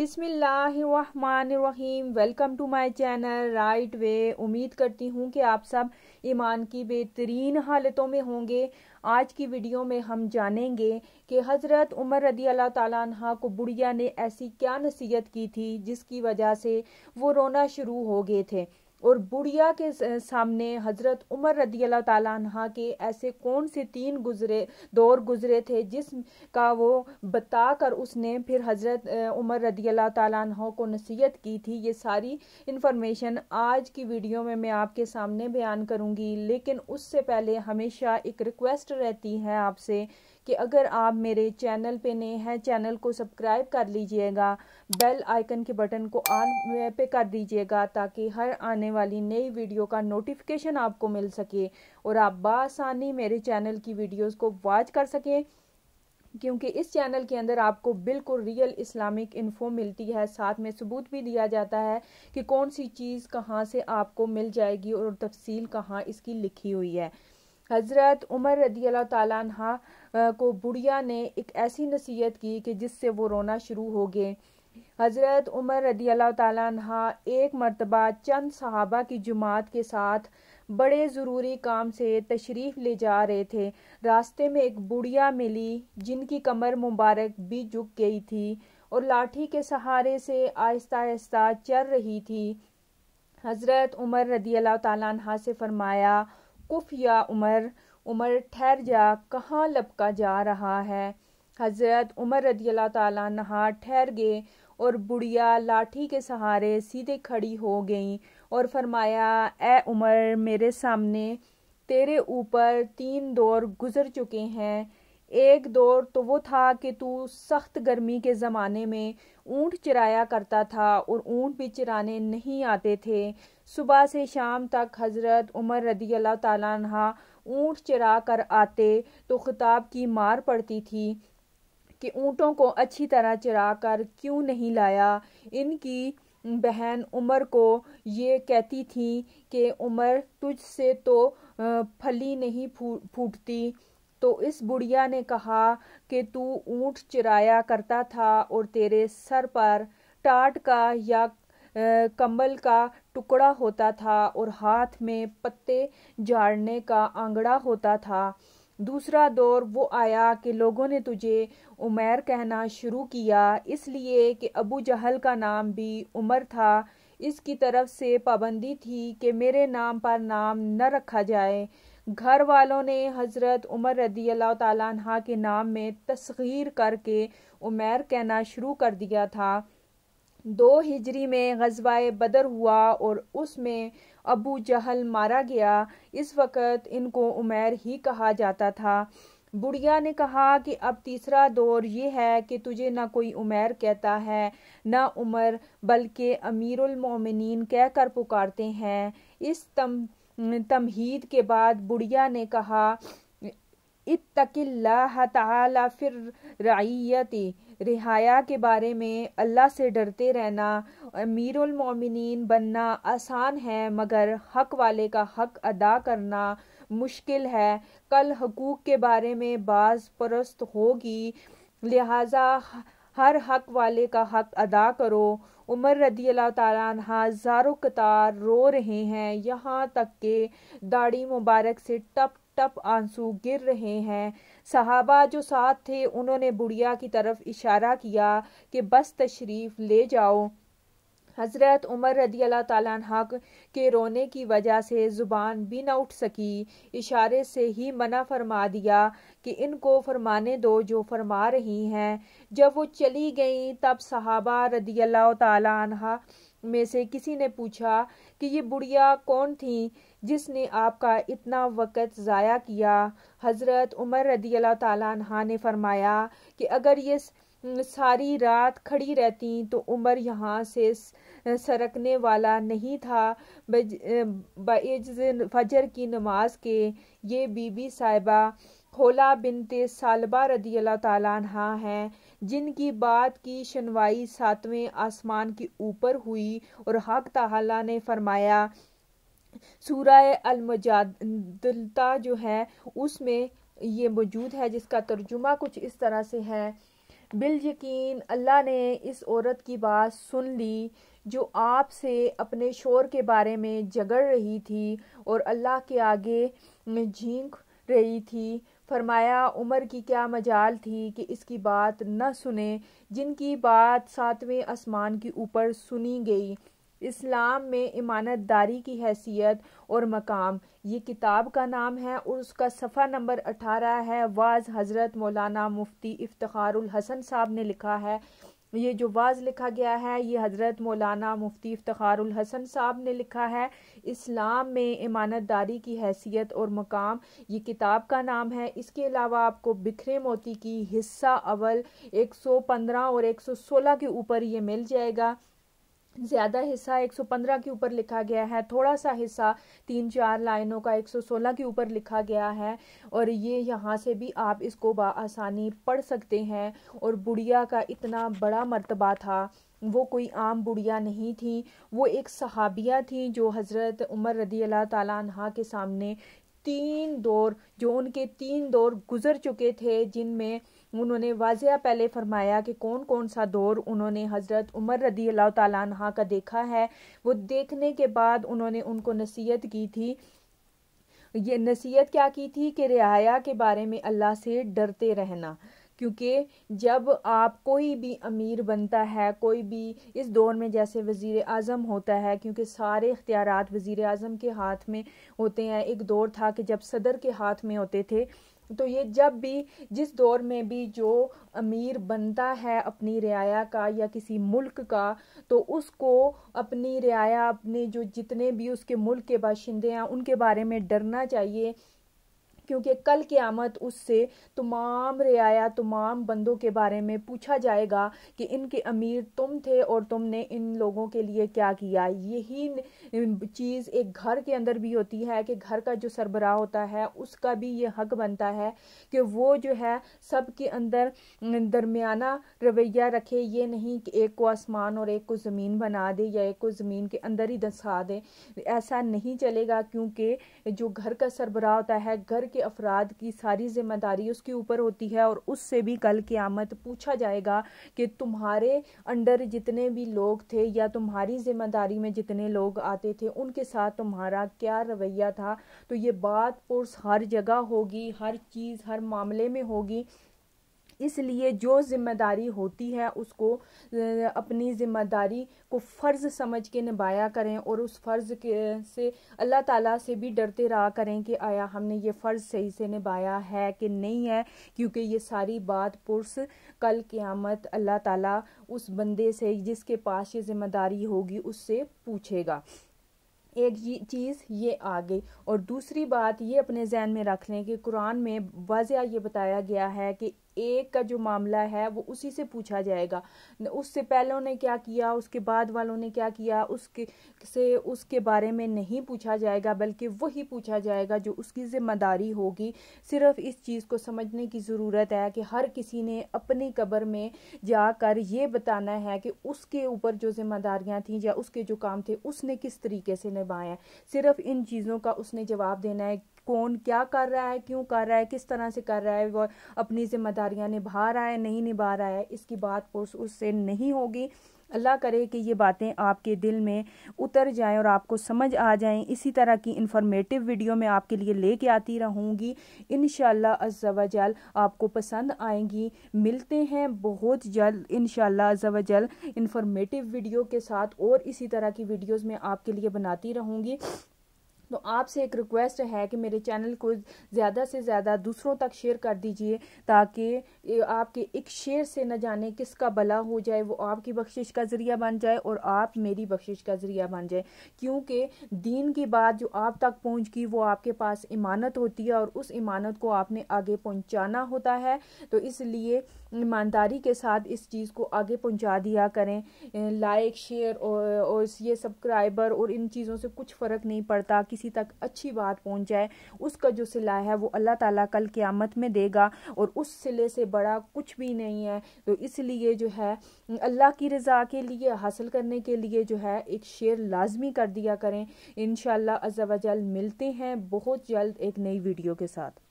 बिसमीम welcome to my channel right way उम्मीद करती हूँ कि आप सब ईमान की बेहतरीन हालतों में होंगे आज की वीडियो में हम जानेंगे कि हज़रत उमर रदी अल्लाह तला को बुढ़िया ने ऐसी क्या नसीहत की थी जिसकी वजह से वो रोना शुरू हो गए थे और बुढ़िया के सामने हज़रत उमर रदी अल्लाह तह के ऐसे कौन से तीन गुजरे दौर गुजरे थे जिस का वो बता कर उसने फिर हज़रत उमर रदी अल्लाह को नसीहत की थी ये सारी इन्फॉर्मेशन आज की वीडियो में मैं आपके सामने बयान करूँगी लेकिन उससे पहले हमेशा एक रिक्वेस्ट रहती है आपसे कि अगर आप मेरे चैनल पे नए हैं चैनल को सब्सक्राइब कर लीजिएगा बेल आइकन के बटन को ऑन पे कर दीजिएगा ताकि हर आने वाली नई वीडियो का नोटिफिकेशन आपको मिल सके और आप बासानी मेरे चैनल की वीडियोस को वॉच कर सकें क्योंकि इस चैनल के अंदर आपको बिल्कुल रियल इस्लामिक इन्फो मिलती है साथ में सबूत भी दिया जाता है कि कौन सी चीज़ कहाँ से आपको मिल जाएगी और तफसील कहाँ इसकी लिखी हुई है हज़रत उमर रदी अल्लाह को बुढ़िया ने एक ऐसी नसीहत की कि जिससे वो रोना शुरू हो गए हज़रत उमर रदी अल्लाह तहा एक मरतबा चंद सहाबा की जुमात के साथ बड़े ज़रूरी काम से तशरीफ़ ले जा रहे थे रास्ते में एक बुढ़िया मिली जिनकी कमर मुबारक भी झुक गई थी और लाठी के सहारे से आहिस्ता आहिस्ता चल रही थी हज़रत उमर रदी अल्लाह तहा से फरमाया कुफ या उमर उमर ठहर जा कहाँ लपका जा रहा है हज़रत उमर रदी अल्लाह तहा ठहर गए और बुढ़िया लाठी के सहारे सीधे खड़ी हो गई और फरमाया ए उमर मेरे सामने तेरे ऊपर तीन दौर गुजर चुके हैं एक दौर तो वो था कि तू सख्त गर्मी के ज़माने में ऊंट चराया करता था और ऊँट भी चराने नहीं आते थे सुबह से शाम तक हज़रत उमर रदी अल्लाह तला ऊँट चरा कर आते तो खिताब की मार पड़ती थी कि ऊँटों को अच्छी तरह चरा कर क्यों नहीं लाया इनकी बहन उमर को ये कहती थी कि उमर तुझसे तो फली नहीं फू फूटती तो इस बुढ़िया ने कहा कि तू ऊँट चराया करता था और तेरे सर पर टाट का या कंबल का टुकड़ा होता था और हाथ में पत्ते झाड़ने का आंगड़ा होता था दूसरा दौर वो आया कि लोगों ने तुझे उमर कहना शुरू किया इसलिए कि अबू जहल का नाम भी उमर था इसकी तरफ से पाबंदी थी कि मेरे नाम पर नाम न रखा जाए घर वालों ने हज़रत उमर रदी अल्लाह तहा के नाम में तस्खीर करके उमर कहना शुरू कर दिया था दो हिजरी में गजवाए बदर हुआ और उसमें अबू जहल मारा गया इस वक्त इनको उमैर ही कहा जाता था बुढ़िया ने कहा कि अब तीसरा दौर ये है कि तुझे ना कोई उमैर कहता है ना उमर बल्कि अमीरुल मोमिनीन कहकर पुकारते हैं इस तम तमहीद के बाद बुढ़िया ने कहा इतकिल्ला ताला फिर रईयती रिहाया के बारे में अल्लाह से डरते रहना अमीरमिन बनना आसान है मगर हक वाले का हक अदा करना मुश्किल है कल हकूक़ के बारे में बाज परस्त होगी लिहाजा हर हक वाले का हक अदा करो उमर रदी अल्लाह तहा कतार रो रहे हैं यहाँ तक के दाढ़ी मुबारक से टप तप आंसू गिर रहे हैं सहाबा जो साथ थे उन्होंने बुढ़िया की तरफ इशारा किया कि बस तशरीफ़ ले जाओ हज़रत उमर रदी अल्लाह तह के रोने की वजह से ज़ुबान भी न उठ सकी इशारे से ही मना फरमा दिया कि इनको फरमाने दो जो फरमा रही हैं जब वो चली गईं तब सहाबा रदी अल्लाह तह में से किसी ने पूछा कि ये बुढ़िया कौन थी जिसने आपका इतना वक़्त ज़ाया किया हज़रत उमर रदी अल्लाह तहा ने फरमाया कि अगर ये सारी रात खड़ी रहती तो उमर यहाँ से सरकने वाला नहीं था बज फजर की नमाज के ये बीबी साहिबा होला बिनते सालबा रदी अल्लाह तहा हैं जिनकी बात की सुनवाई सातवें आसमान के ऊपर हुई और हक तहला ने फरमाया सूरा अलमजादलता जो है उसमें ये मौजूद है जिसका तर्जुमा कुछ इस तरह से है बिल यकीन अल्लाह ने इस औरत की बात सुन ली जो आपसे अपने शोर के बारे में झगड़ रही थी और अल्लाह के आगे झींक रही थी फरमाया उमर की क्या मजाल थी कि इसकी बात न सुने जिनकी बात सातवें आसमान के ऊपर सुनी गई इस्लाम में इमानतदारी की हैसियत और मकाम ये किताब का नाम है और उसका सफ़ा नंबर अठारह है वाज हज़रत मौलाना मुफ्ती इफ्तार हसन साहब ने लिखा है ये जो वाज लिखा गया है ये हज़रत मौलाना मुफ्ती इफ्तारुल हसन साहब ने लिखा है इस्लाम में इमानत दारी की हैसियत और मकाम ये किताब का नाम है इसके अलावा आपको बिखरे मोती की हिस्सा अवल 115 और 116 के ऊपर ये मिल जाएगा ज़्यादा हिस्सा 115 के ऊपर लिखा गया है थोड़ा सा हिस्सा तीन चार लाइनों का 116 के ऊपर लिखा गया है और ये यहाँ से भी आप इसको आसानी पढ़ सकते हैं और बुढ़िया का इतना बड़ा मर्तबा था वो कोई आम बुढ़िया नहीं थी वो एक सहाबिया थी जो हज़रत उमर रदी अल्लाह तला के सामने तीन दौर जो उनके तीन दौर गुजर चुके थे जिनमें उन्होंने वाजिया पहले फरमाया कि कौन कौन सा दौर उन्होंने हज़रत उमर रदी अल्लाह तह का देखा है वो देखने के बाद उन्होंने उनको नसीहत की थी ये नसीहत क्या की थी कि रियाया के बारे में अल्लाह से डरते रहना क्योंकि जब आप कोई भी अमीर बनता है कोई भी इस दौर में जैसे वज़ी अजम होता है क्योंकि सारे इख्तियार वज़ी अजम के हाथ में होते हैं एक दौर था कि जब सदर के हाथ में होते थे तो ये जब भी जिस दौर में भी जो अमीर बनता है अपनी रियाया का या किसी मुल्क का तो उसको अपनी रियाया अपने जो जितने भी उसके मुल्क के बाशिंदे हैं उनके बारे में डरना चाहिए क्योंकि कल के आमद उससे तमाम रियाया तमाम बंदों के बारे में पूछा जाएगा कि इनके अमीर तुम थे और तुमने इन लोगों के लिए क्या किया यही चीज़ एक घर के अंदर भी होती है कि घर का जो सरबराह होता है उसका भी ये हक बनता है कि वो जो है सब के अंदर दरमियाना रवैया रखे ये नहीं कि एक को आसमान और एक को ज़मीन बना दे या एक को ज़मीन के अंदर ही दसा दे ऐसा नहीं चलेगा क्योंकि जो घर का सरबराह होता है घर के अफराद की सारी जिम्मेदारी उसके ऊपर होती है और उससे भी कल क़्यामत पूछा जाएगा कि तुम्हारे अंडर जितने भी लोग थे या तुम्हारी जिम्मेदारी में जितने लोग आते थे उनके साथ तुम्हारा क्या रवैया था तो ये बात पुरस हर जगह होगी हर चीज़ हर मामले में होगी इसलिए जो जिम्मेदारी होती है उसको अपनी जिम्मेदारी को फ़र्ज़ समझ के निभाया करें और उस फ़र्ज़ के से अल्लाह ताला से भी डरते रहा करें कि आया हमने ये फ़र्ज़ सही से निभाया है कि नहीं है क्योंकि ये सारी बात पुरस कल क़्यामत अल्लाह ताला उस बंदे से जिसके पास ये जिम्मेदारी होगी उससे पूछेगा एक ये चीज़ ये आ गई और दूसरी बात ये अपने जहन में रख लें कि कुरान में वाजिया ये बताया गया है कि एक का जो मामला है वो उसी से पूछा जाएगा उससे पहले उन्होंने क्या किया उसके बाद वालों ने क्या किया उसके से उसके बारे में नहीं पूछा जाएगा बल्कि वही पूछा जाएगा जो उसकी ज़िम्मेदारी होगी सिर्फ इस चीज़ को समझने की ज़रूरत है कि हर किसी ने अपनी कब्र में जाकर ये बताना है कि उसके ऊपर जो जिम्मेदारियाँ थीं या उसके जो काम थे उसने किस तरीके से निभाया सिर्फ इन चीज़ों का उसने जवाब देना है कौन क्या कर रहा है क्यों कर रहा है किस तरह से कर रहा है वो अपनी जिम्मेदारियां निभा रहा है नहीं निभा रहा है इसकी बात पोस्ट उससे नहीं होगी अल्लाह करे कि ये बातें आपके दिल में उतर जाएं और आपको समझ आ जाएं इसी तरह की इन्फॉर्मेटिव वीडियो मैं आपके लिए लेके आती रहूँगी इन शजल आपको पसंद आएंगी मिलते हैं बहुत जल्द इन शजल इन्फॉर्मेटिव वीडियो के साथ और इसी तरह की वीडियोज़ मैं आपके लिए बनाती रहूँगी तो आपसे एक रिक्वेस्ट है कि मेरे चैनल को ज़्यादा से ज़्यादा दूसरों तक शेयर कर दीजिए ताकि आपके एक शेयर से न जाने किसका भला हो जाए वो आपकी बख्शिश का ज़रिया बन जाए और आप मेरी बख्शिश का ज़रिया बन जाए क्योंकि दीन की बात जो आप तक पहुँच गई वो आपके पास इमानत होती है और उस इमानत को आपने आगे पहुँचाना होता है तो इसलिए ईमानदारी के साथ इस चीज़ को आगे पहुँचा दिया करें लाइक शेयर और, और ये सब्सक्राइबर और इन चीज़ों से कुछ फ़र्क नहीं पड़ता किसी किसी तक अच्छी बात पहुंच जाए उसका जो सिला है वो अल्लाह ताला कल क़यामत में देगा और उस सिले से बड़ा कुछ भी नहीं है तो इसलिए जो है अल्लाह की रज़ा के लिए हासिल करने के लिए जो है एक शेर लाजमी कर दिया करें इन शाला मिलते हैं बहुत जल्द एक नई वीडियो के साथ